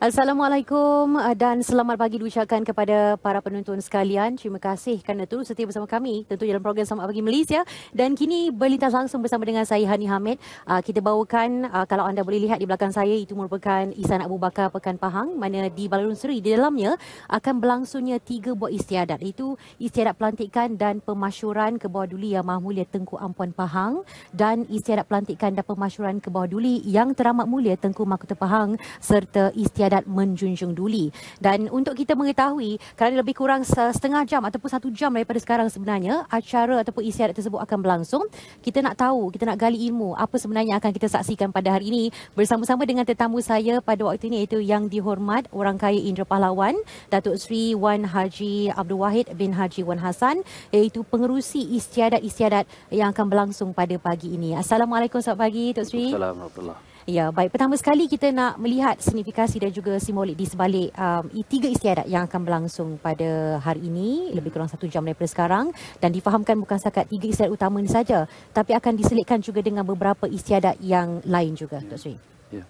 Assalamualaikum eh, dan selamat pagi diucapkan kepada para penonton sekalian. Terima kasih kerana terus setia bersama kami tentu dalam program Selamat Pagi Malaysia. Dan kini berlintas langsung bersama dengan saya Hani Hamid. Ah, kita bawakan ah, kalau anda boleh lihat di belakang saya itu merupakan Isan Abu Bakar Pekan Pahang mana di Balarun Seri di dalamnya akan berlangsungnya tiga buah istiadat iaitu istiadat pelantikan dan pemasyuran ke bawah duli yang maha mulia Tengku Ampuan Pahang dan istiadat pelantikan dan pemasyuran ke bawah duli yang teramat mulia Tengku Makuta Pahang serta istiadat adat menjunjung duli. Dan untuk kita mengetahui, kerana lebih kurang setengah jam ataupun satu jam daripada sekarang sebenarnya, acara ataupun isi adat tersebut akan berlangsung. Kita nak tahu, kita nak gali ilmu apa sebenarnya akan kita saksikan pada hari ini bersama-sama dengan tetamu saya pada waktu ini iaitu yang dihormat orang kaya Indra Pahlawan, Datuk Sri Wan Haji Abdul Wahid bin Haji Wan Hasan iaitu pengerusi istiadat-istiadat yang akan berlangsung pada pagi ini. Assalamualaikum selamat pagi Datuk Sri. Assalamualaikum. Ya, baik. Pertama sekali kita nak melihat signifikasi dan juga simbolik di sebalik um, tiga istiadat yang akan berlangsung pada hari ini, lebih kurang satu jam daripada sekarang. Dan difahamkan bukan sekat tiga istiadat utama ini saja, tapi akan diselitkan juga dengan beberapa istiadat yang lain juga, ya. Tok Sri. Ya.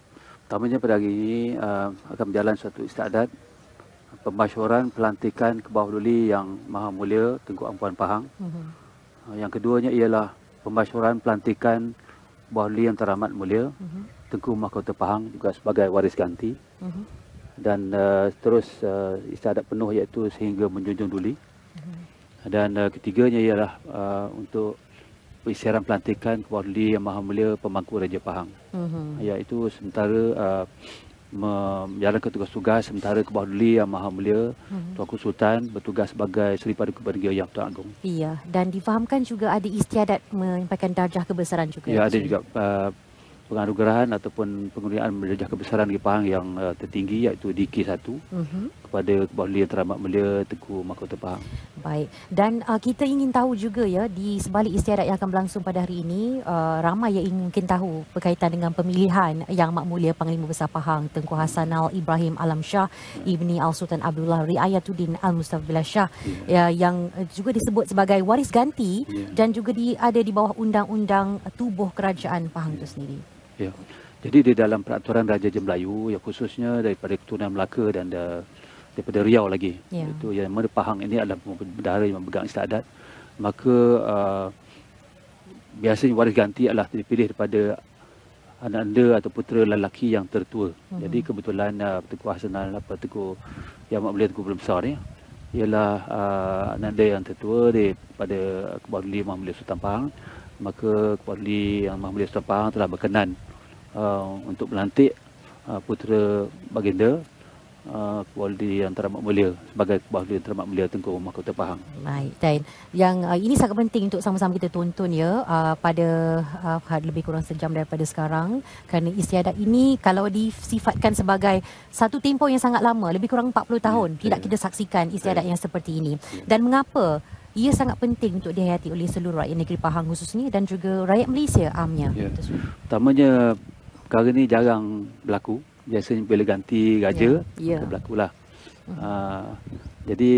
Pertamanya pada hari ini uh, akan berjalan suatu istiadat pembasyuran pelantikan kebahululi yang maha mulia Tengku Ampuan Pahang. Uh-huh. Uh, yang keduanya ialah pembasyuran pelantikan Bahuli yang teramat mulia. Uh-huh. Tengku Mahkota Pahang juga sebagai waris ganti uh mhm. -huh. dan uh, terus uh, istiadat penuh iaitu sehingga menjunjung duli uh mhm. -huh. dan uh, ketiganya ialah uh, untuk persiaran pelantikan kewali yang maha mulia pemangku Raja Pahang uh mhm. -huh. iaitu sementara uh, menjalankan tugas-tugas sementara Kebawah duli yang maha mulia uh -huh. Tuanku Sultan bertugas sebagai Seri Paduka Bergia Yang Tuan Agung. Iya dan difahamkan juga ada istiadat menyampaikan darjah kebesaran juga. Ya ada juga uh, penganugerahan ataupun penggunaan derajat kebesaran Kepahang yang uh, tertinggi iaitu DK1 uh mhm. -huh. kepada Kebahagiaan Teramat Mulia Tengku Mahkota Pahang. Baik. Dan uh, kita ingin tahu juga ya di sebalik istiadat yang akan berlangsung pada hari ini uh, ramai yang ingin mungkin tahu berkaitan dengan pemilihan Yang Mak Mulia Panglima Besar Pahang Tengku Hasanal Ibrahim Alam Shah Ibni Al-Sultan Abdullah Riayatuddin Al-Mustafabila Shah yeah. uh, ya, yang juga disebut sebagai waris ganti yeah. dan juga di, ada di bawah undang-undang tubuh kerajaan Pahang yeah. itu ya. sendiri. Ya. Jadi di dalam peraturan Raja Je Melayu ya khususnya daripada keturunan Melaka dan da, eh, daripada Riau lagi ya. itu yang mana Pahang ini adalah bendahara yang memegang istiadat maka uh, biasanya waris ganti adalah dipilih daripada anak anda atau putera lelaki yang tertua. Mm-hmm. Jadi kebetulan uh, Teguh Hasanal apa Teguh yang Mak Belia Teguh Belum Besar ni ialah uh, anak anda yang tertua daripada Kepaduli Mahmudia Sultan Pahang maka Kepaduli yang Mahmudia Sultan Pahang telah berkenan Uh, untuk melantik uh, putera baginda uh, Wali Antara Mak Mulia sebagai Wali Antara Mak Mulia Tengku Mahkota Pahang. Baik, dan yang uh, ini sangat penting untuk sama-sama kita tonton ya uh, pada uh, lebih kurang sejam daripada sekarang kerana istiadat ini kalau disifatkan sebagai satu tempoh yang sangat lama, lebih kurang 40 tahun ya, tidak ya. kita saksikan istiadat ya. yang seperti ini. Ya. Dan mengapa ia sangat penting untuk dihayati oleh seluruh rakyat negeri Pahang khususnya dan juga rakyat Malaysia amnya. Ya. Utamanya perkara ni jarang berlaku biasanya bila ganti raja yeah. yeah. berlaku lah uh, hmm. ah, jadi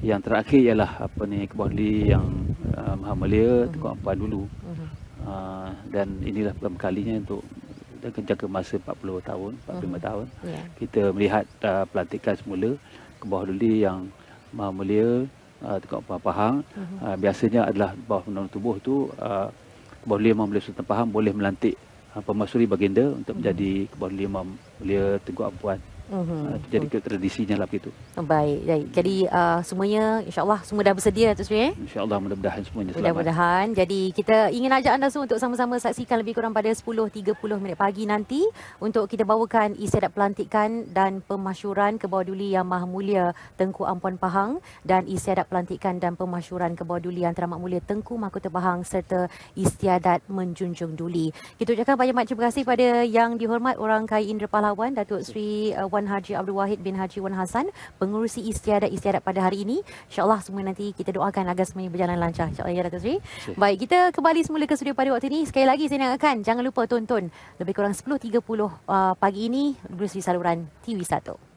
yang terakhir ialah apa ni kebali yang uh, maha mulia hmm. tu kau apa dulu uh-huh. uh, dan inilah pertama kalinya untuk jangka masa 40 tahun 45 uh-huh. tahun yeah. kita melihat uh, pelantikan semula kebah duli yang maha mulia uh, apa pahang uh-huh. uh, biasanya adalah bawah menurut tubuh tu uh, boleh memang boleh sultan pahang boleh melantik Ah, permaisuri baginda untuk hmm. menjadi kepala lima belia Teguh Abuan Mm-hmm. Uh, jadi mm-hmm. tradisinya lah begitu. Oh, baik, baik. Jadi uh, semuanya Insyaallah allah semua dah bersedia Tuan Sri. Eh? insya mudah-mudahan semuanya selamat. Mudah-mudahan. Jadi kita ingin ajak anda semua untuk sama-sama saksikan lebih kurang pada 10.30 minit pagi nanti untuk kita bawakan isyadat pelantikan dan pemasyuran ke bawah duli Yang Maha Mulia Tengku Ampuan Pahang dan isyadat pelantikan dan pemasyuran ke bawah duli Antara Mak Mulia Tengku Mahkota Pahang serta istiadat menjunjung duli. Kita ucapkan banyak-banyak terima kasih pada yang dihormat Orang Kaya Indra Pahlawan, Datuk Sri uh, Puan Haji Abdul Wahid bin Haji Wan Hasan, pengurusi istiadat istiadat pada hari ini. InsyaAllah semua nanti kita doakan agar semuanya berjalan lancar. InsyaAllah ya Datuk Sri. Baik, kita kembali semula ke studio pada waktu ini. Sekali lagi saya nak akan, jangan lupa tonton lebih kurang 10.30 uh, pagi ini, di saluran TV 1.